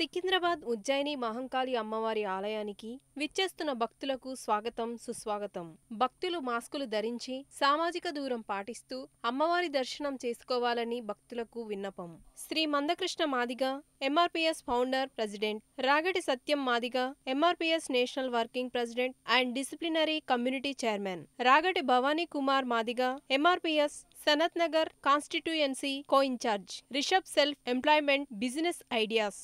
సికింద్రాబాద్ ఉజ్జయిని మహంకాళి అమ్మవారి ఆలయానికి విచ్చేస్తున్న భక్తులకు స్వాగతం సుస్వాగతం భక్తులు మాస్కులు ధరించి సామాజిక దూరం పాటిస్తూ అమ్మవారి దర్శనం చేసుకోవాలని భక్తులకు విన్నపం Shri Mandakrishna Madiga MRPS founder president Ragati Satyam Madiga MRPS national working president and disciplinary community chairman Ragati Bhavani Kumar Madiga MRPS Sanath Nagar constituency co incharge Rishabh self employment business ideas